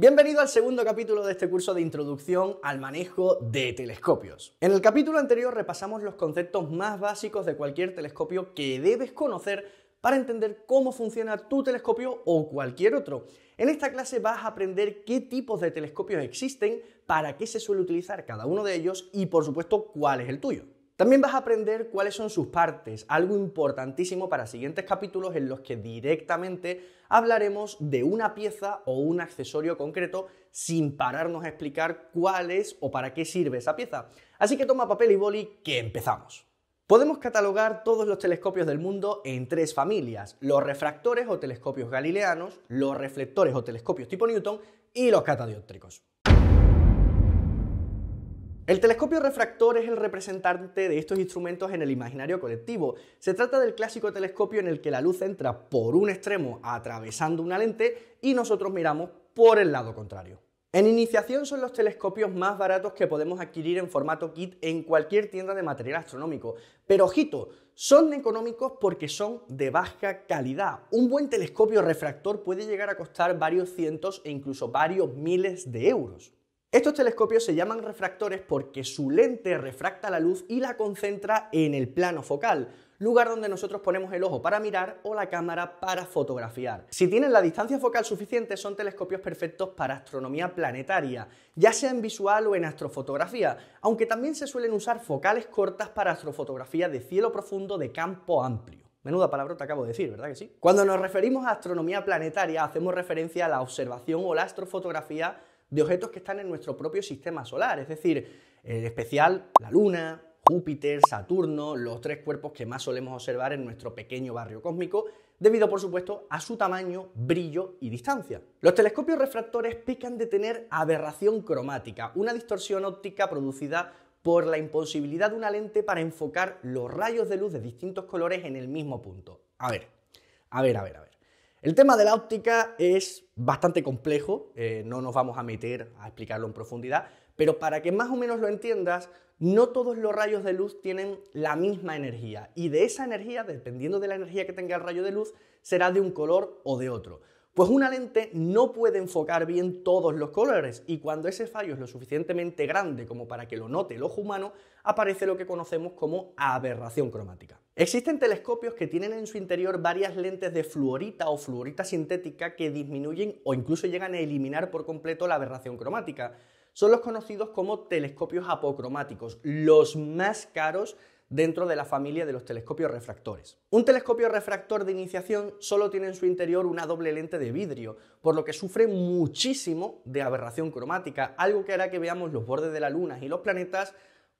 Bienvenido al segundo capítulo de este curso de introducción al manejo de telescopios. En el capítulo anterior repasamos los conceptos más básicos de cualquier telescopio que debes conocer para entender cómo funciona tu telescopio o cualquier otro. En esta clase vas a aprender qué tipos de telescopios existen, para qué se suele utilizar cada uno de ellos y por supuesto cuál es el tuyo. También vas a aprender cuáles son sus partes, algo importantísimo para siguientes capítulos en los que directamente hablaremos de una pieza o un accesorio concreto sin pararnos a explicar cuál es o para qué sirve esa pieza. Así que toma papel y boli que empezamos. Podemos catalogar todos los telescopios del mundo en tres familias, los refractores o telescopios galileanos, los reflectores o telescopios tipo Newton y los catadióptricos. El telescopio refractor es el representante de estos instrumentos en el imaginario colectivo. Se trata del clásico telescopio en el que la luz entra por un extremo atravesando una lente y nosotros miramos por el lado contrario. En iniciación son los telescopios más baratos que podemos adquirir en formato kit en cualquier tienda de material astronómico. Pero ojito, son económicos porque son de baja calidad. Un buen telescopio refractor puede llegar a costar varios cientos e incluso varios miles de euros. Estos telescopios se llaman refractores porque su lente refracta la luz y la concentra en el plano focal, lugar donde nosotros ponemos el ojo para mirar o la cámara para fotografiar. Si tienen la distancia focal suficiente, son telescopios perfectos para astronomía planetaria, ya sea en visual o en astrofotografía, aunque también se suelen usar focales cortas para astrofotografía de cielo profundo de campo amplio. Menuda palabra te acabo de decir, ¿verdad que sí? Cuando nos referimos a astronomía planetaria, hacemos referencia a la observación o la astrofotografía de objetos que están en nuestro propio sistema solar, es decir, en especial la Luna, Júpiter, Saturno, los tres cuerpos que más solemos observar en nuestro pequeño barrio cósmico, debido por supuesto a su tamaño, brillo y distancia. Los telescopios refractores pican de tener aberración cromática, una distorsión óptica producida por la imposibilidad de una lente para enfocar los rayos de luz de distintos colores en el mismo punto. A ver, a ver, a ver, a ver. El tema de la óptica es bastante complejo, eh, no nos vamos a meter a explicarlo en profundidad, pero para que más o menos lo entiendas, no todos los rayos de luz tienen la misma energía y de esa energía, dependiendo de la energía que tenga el rayo de luz, será de un color o de otro. Pues una lente no puede enfocar bien todos los colores y cuando ese fallo es lo suficientemente grande como para que lo note el ojo humano, aparece lo que conocemos como aberración cromática. Existen telescopios que tienen en su interior varias lentes de fluorita o fluorita sintética que disminuyen o incluso llegan a eliminar por completo la aberración cromática. Son los conocidos como telescopios apocromáticos, los más caros dentro de la familia de los telescopios refractores. Un telescopio refractor de iniciación solo tiene en su interior una doble lente de vidrio, por lo que sufre muchísimo de aberración cromática, algo que hará que veamos los bordes de la luna y los planetas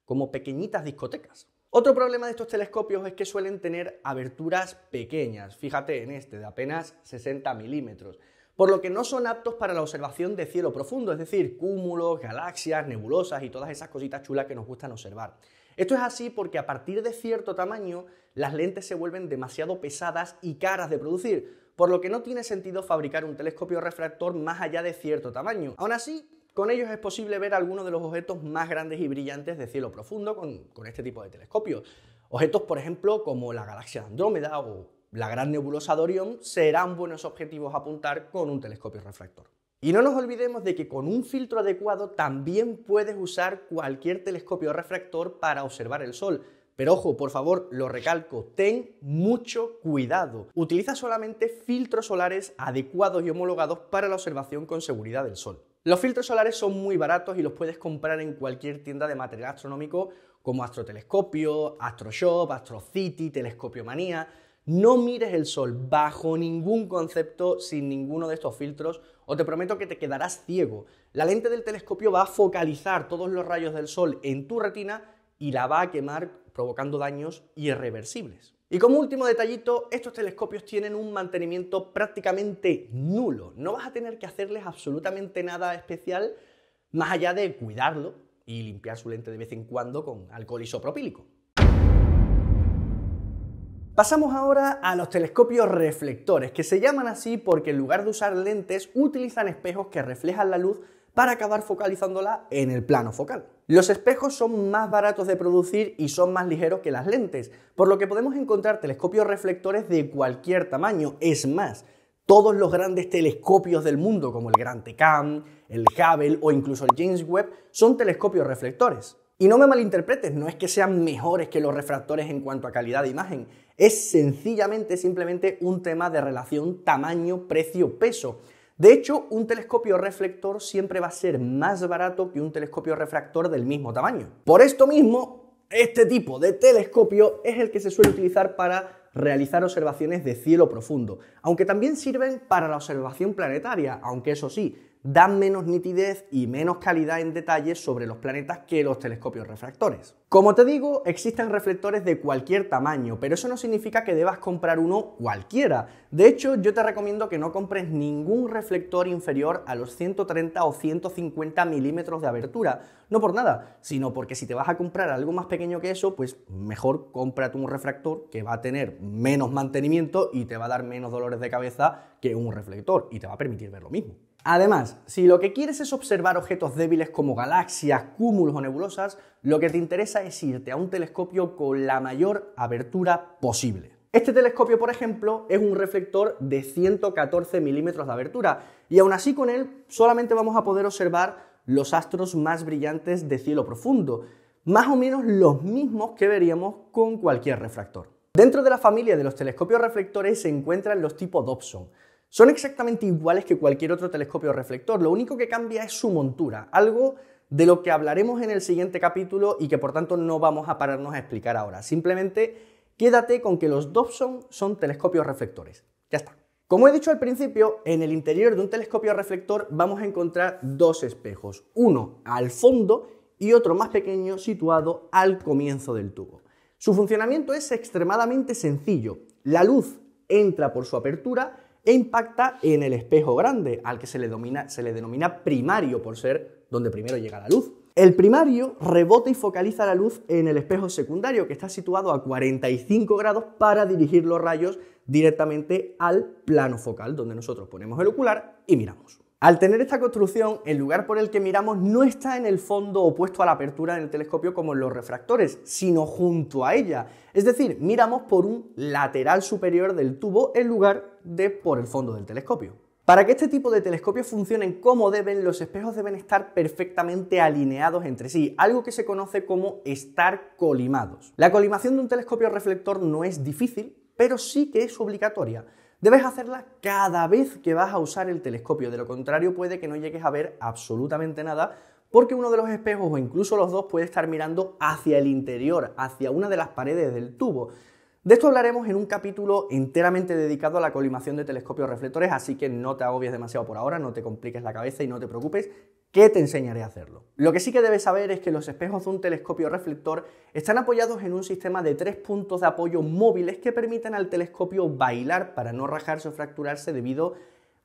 como pequeñitas discotecas. Otro problema de estos telescopios es que suelen tener aberturas pequeñas, fíjate en este, de apenas 60 milímetros, por lo que no son aptos para la observación de cielo profundo, es decir, cúmulos, galaxias, nebulosas y todas esas cositas chulas que nos gustan observar. Esto es así porque a partir de cierto tamaño las lentes se vuelven demasiado pesadas y caras de producir, por lo que no tiene sentido fabricar un telescopio refractor más allá de cierto tamaño. Aún así, con ellos es posible ver algunos de los objetos más grandes y brillantes de cielo profundo con, este tipo de telescopios. Objetos, por ejemplo, como la galaxia de Andrómeda o la gran nebulosa de Orión serán buenos objetivos a apuntar con un telescopio refractor. Y no nos olvidemos de que con un filtro adecuado también puedes usar cualquier telescopio refractor para observar el Sol. Pero ojo, por favor, lo recalco, ten mucho cuidado. Utiliza solamente filtros solares adecuados y homologados para la observación con seguridad del Sol. Los filtros solares son muy baratos y los puedes comprar en cualquier tienda de material astronómico como Astrotelescopio, Astroshop, Astrocity, Telescopio Manía. No mires el sol bajo ningún concepto sin ninguno de estos filtros o te prometo que te quedarás ciego. La lente del telescopio va a focalizar todos los rayos del sol en tu retina y la va a quemar provocando daños irreversibles. Y como último detallito, estos telescopios tienen un mantenimiento prácticamente nulo. No vas a tener que hacerles absolutamente nada especial más allá de cuidarlo y limpiar su lente de vez en cuando con alcohol isopropílico. Pasamos ahora a los telescopios reflectores, que se llaman así porque en lugar de usar lentes utilizan espejos que reflejan la luz para acabar focalizándola en el plano focal. Los espejos son más baratos de producir y son más ligeros que las lentes, por lo que podemos encontrar telescopios reflectores de cualquier tamaño. Es más, todos los grandes telescopios del mundo, como el Gran Tecam, el Hubble o incluso el James Webb, son telescopios reflectores. Y no me malinterpretes, no es que sean mejores que los refractores en cuanto a calidad de imagen, es sencillamente simplemente un tema de relación tamaño-precio-peso. De hecho, un telescopio reflector siempre va a ser más barato que un telescopio refractor del mismo tamaño. Por esto mismo, este tipo de telescopio es el que se suele utilizar para realizar observaciones de cielo profundo, aunque también sirven para la observación planetaria, aunque eso sí, dan menos nitidez y menos calidad en detalle sobre los planetas que los telescopios refractores. Como te digo, existen reflectores de cualquier tamaño, pero eso no significa que debas comprar uno cualquiera. De hecho, yo te recomiendo que no compres ningún reflector inferior a los 130 o 150 milímetros de abertura. No por nada, sino porque si te vas a comprar algo más pequeño que eso, pues mejor cómprate un refractor que va a tener menos mantenimiento y te va a dar menos dolores de cabeza que un reflector y te va a permitir ver lo mismo. Además, si lo que quieres es observar objetos débiles como galaxias, cúmulos o nebulosas, lo que te interesa es irte a un telescopio con la mayor abertura posible. Este telescopio, por ejemplo, es un reflector de 114 milímetros de abertura y aún así con él solamente vamos a poder observar los astros más brillantes de cielo profundo, más o menos los mismos que veríamos con cualquier refractor. Dentro de la familia de los telescopios reflectores se encuentran los tipos Dobson, son exactamente iguales que cualquier otro telescopio reflector, lo único que cambia es su montura, algo de lo que hablaremos en el siguiente capítulo y que por tanto no vamos a pararnos a explicar ahora. Simplemente quédate con que los Dobson son telescopios reflectores. Ya está. Como he dicho al principio, en el interior de un telescopio reflector vamos a encontrar dos espejos, uno al fondo y otro más pequeño situado al comienzo del tubo. Su funcionamiento es extremadamente sencillo. La luz entra por su apertura e impacta en el espejo grande, al que se le, denomina primario por ser donde primero llega la luz. El primario rebota y focaliza la luz en el espejo secundario, que está situado a 45 grados para dirigir los rayos directamente al plano focal, donde nosotros ponemos el ocular y miramos. Al tener esta construcción, el lugar por el que miramos no está en el fondo opuesto a la apertura del telescopio como en los refractores, sino junto a ella. Es decir, miramos por un lateral superior del tubo en lugar de por el fondo del telescopio. Para que este tipo de telescopios funcionen como deben, los espejos deben estar perfectamente alineados entre sí, algo que se conoce como estar colimados. La colimación de un telescopio reflector no es difícil, pero sí que es obligatoria. Debes hacerla cada vez que vas a usar el telescopio, de lo contrario puede que no llegues a ver absolutamente nada porque uno de los espejos o incluso los dos puede estar mirando hacia el interior, hacia una de las paredes del tubo, de esto hablaremos en un capítulo enteramente dedicado a la colimación de telescopios reflectores, así que no te agobies demasiado por ahora, no te compliques la cabeza y no te preocupes, que te enseñaré a hacerlo. Lo que sí que debes saber es que los espejos de un telescopio reflector están apoyados en un sistema de tres puntos de apoyo móviles que permiten al telescopio bailar para no rajarse o fracturarse debido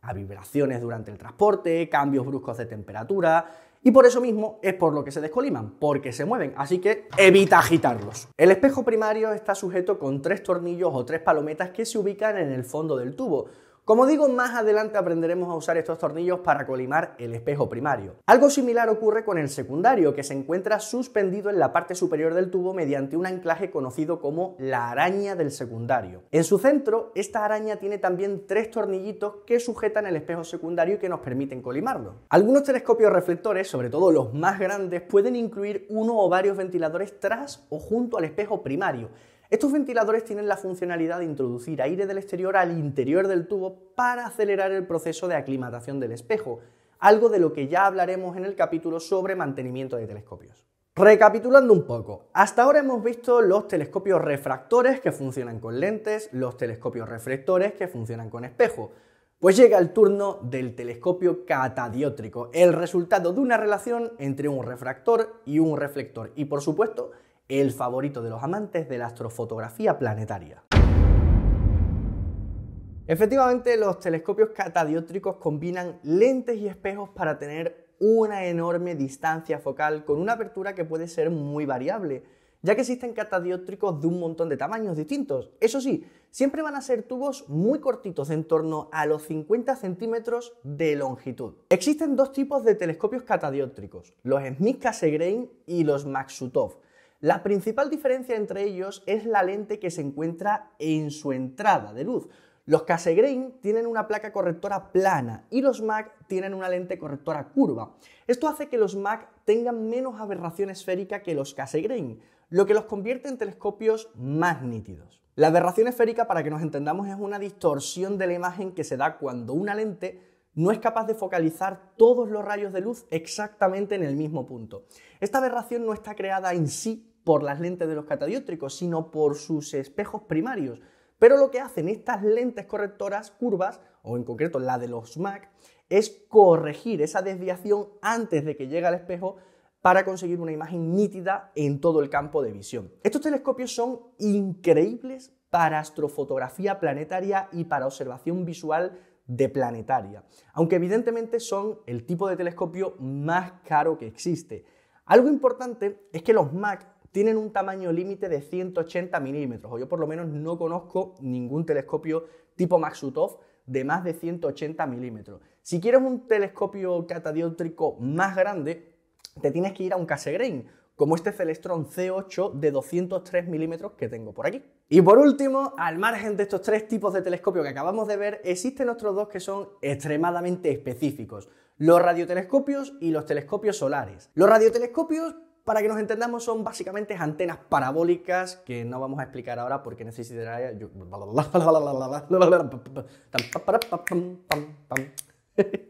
a vibraciones durante el transporte, cambios bruscos de temperatura, y por eso mismo es por lo que se descoliman, porque se mueven, así que evita agitarlos. El espejo primario está sujeto con tres tornillos o tres palometas que se ubican en el fondo del tubo como digo, más adelante aprenderemos a usar estos tornillos para colimar el espejo primario. Algo similar ocurre con el secundario, que se encuentra suspendido en la parte superior del tubo mediante un anclaje conocido como la araña del secundario. En su centro, esta araña tiene también tres tornillitos que sujetan el espejo secundario y que nos permiten colimarlo. Algunos telescopios reflectores, sobre todo los más grandes, pueden incluir uno o varios ventiladores tras o junto al espejo primario estos ventiladores tienen la funcionalidad de introducir aire del exterior al interior del tubo para acelerar el proceso de aclimatación del espejo, algo de lo que ya hablaremos en el capítulo sobre mantenimiento de telescopios. Recapitulando un poco, hasta ahora hemos visto los telescopios refractores que funcionan con lentes, los telescopios reflectores que funcionan con espejo. Pues llega el turno del telescopio catadiótrico, el resultado de una relación entre un refractor y un reflector, y por supuesto el favorito de los amantes de la astrofotografía planetaria. Efectivamente, los telescopios catadiótricos combinan lentes y espejos para tener una enorme distancia focal con una apertura que puede ser muy variable, ya que existen catadiótricos de un montón de tamaños distintos. Eso sí, siempre van a ser tubos muy cortitos, en torno a los 50 centímetros de longitud. Existen dos tipos de telescopios catadiótricos, los Smith-Cassegrain y los Maksutov, la principal diferencia entre ellos es la lente que se encuentra en su entrada de luz. Los Cassegrain tienen una placa correctora plana y los Mac tienen una lente correctora curva. Esto hace que los Mac tengan menos aberración esférica que los Cassegrain, lo que los convierte en telescopios más nítidos. La aberración esférica, para que nos entendamos, es una distorsión de la imagen que se da cuando una lente no es capaz de focalizar todos los rayos de luz exactamente en el mismo punto. Esta aberración no está creada en sí por las lentes de los catadióptricos, sino por sus espejos primarios. Pero lo que hacen estas lentes correctoras curvas, o en concreto la de los MAC, es corregir esa desviación antes de que llegue al espejo para conseguir una imagen nítida en todo el campo de visión. Estos telescopios son increíbles para astrofotografía planetaria y para observación visual de planetaria, aunque evidentemente son el tipo de telescopio más caro que existe. Algo importante es que los MAC tienen un tamaño límite de 180 milímetros, o yo por lo menos no conozco ningún telescopio tipo Maxutov de más de 180 milímetros. Si quieres un telescopio catadióptrico más grande, te tienes que ir a un Cassegrain, como este Celestron C8 de 203 milímetros que tengo por aquí. Y por último, al margen de estos tres tipos de telescopio que acabamos de ver, existen otros dos que son extremadamente específicos. Los radiotelescopios y los telescopios solares. Los radiotelescopios para que nos entendamos, son básicamente antenas parabólicas que no vamos a explicar ahora porque necesitaría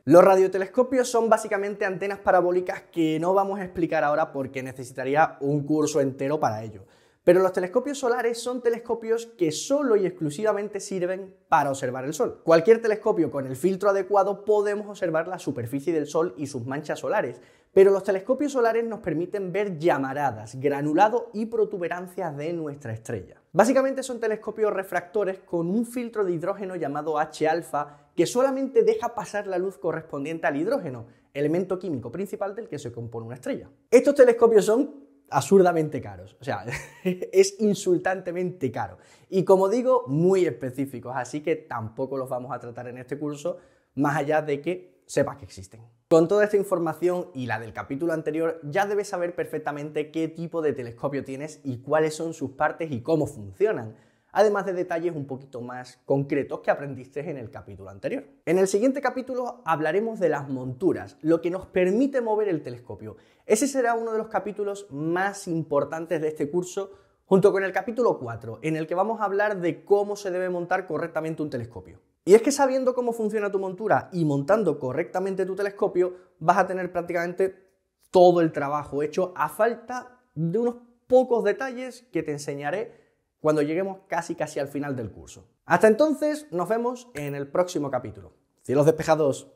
Los radiotelescopios son básicamente antenas parabólicas que no vamos a explicar ahora porque necesitaría un curso entero para ello. Pero los telescopios solares son telescopios que solo y exclusivamente sirven para observar el Sol. Cualquier telescopio con el filtro adecuado podemos observar la superficie del Sol y sus manchas solares, pero los telescopios solares nos permiten ver llamaradas, granulado y protuberancias de nuestra estrella. Básicamente son telescopios refractores con un filtro de hidrógeno llamado H-alfa que solamente deja pasar la luz correspondiente al hidrógeno, elemento químico principal del que se compone una estrella. Estos telescopios son absurdamente caros, o sea, es insultantemente caro. Y como digo, muy específicos, así que tampoco los vamos a tratar en este curso, más allá de que sepas que existen. Con toda esta información y la del capítulo anterior, ya debes saber perfectamente qué tipo de telescopio tienes y cuáles son sus partes y cómo funcionan además de detalles un poquito más concretos que aprendiste en el capítulo anterior. En el siguiente capítulo hablaremos de las monturas, lo que nos permite mover el telescopio. Ese será uno de los capítulos más importantes de este curso, junto con el capítulo 4, en el que vamos a hablar de cómo se debe montar correctamente un telescopio. Y es que sabiendo cómo funciona tu montura y montando correctamente tu telescopio, vas a tener prácticamente todo el trabajo hecho a falta de unos pocos detalles que te enseñaré cuando lleguemos casi casi al final del curso. Hasta entonces, nos vemos en el próximo capítulo. Cielos despejados.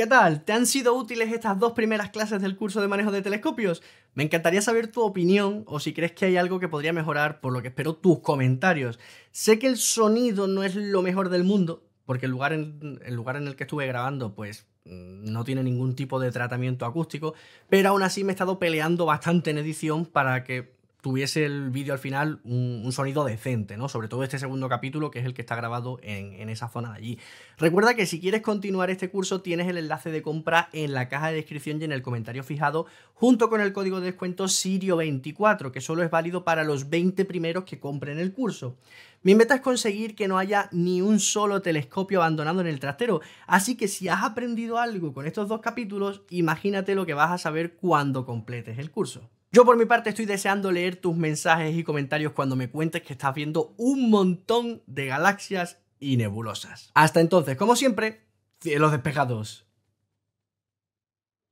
¿Qué tal? ¿Te han sido útiles estas dos primeras clases del curso de manejo de telescopios? Me encantaría saber tu opinión o si crees que hay algo que podría mejorar, por lo que espero tus comentarios. Sé que el sonido no es lo mejor del mundo, porque el lugar en el, lugar en el que estuve grabando, pues mm, no tiene ningún tipo de tratamiento acústico, pero aún así me he estado peleando bastante en edición para que tuviese el vídeo al final un, sonido decente, ¿no? Sobre todo este segundo capítulo, que es el que está grabado en, en, esa zona de allí. Recuerda que si quieres continuar este curso, tienes el enlace de compra en la caja de descripción y en el comentario fijado, junto con el código de descuento Sirio24, que solo es válido para los 20 primeros que compren el curso. Mi meta es conseguir que no haya ni un solo telescopio abandonado en el trastero, así que si has aprendido algo con estos dos capítulos, imagínate lo que vas a saber cuando completes el curso. Yo por mi parte estoy deseando leer tus mensajes y comentarios cuando me cuentes que estás viendo un montón de galaxias y nebulosas. Hasta entonces, como siempre, cielos despejados.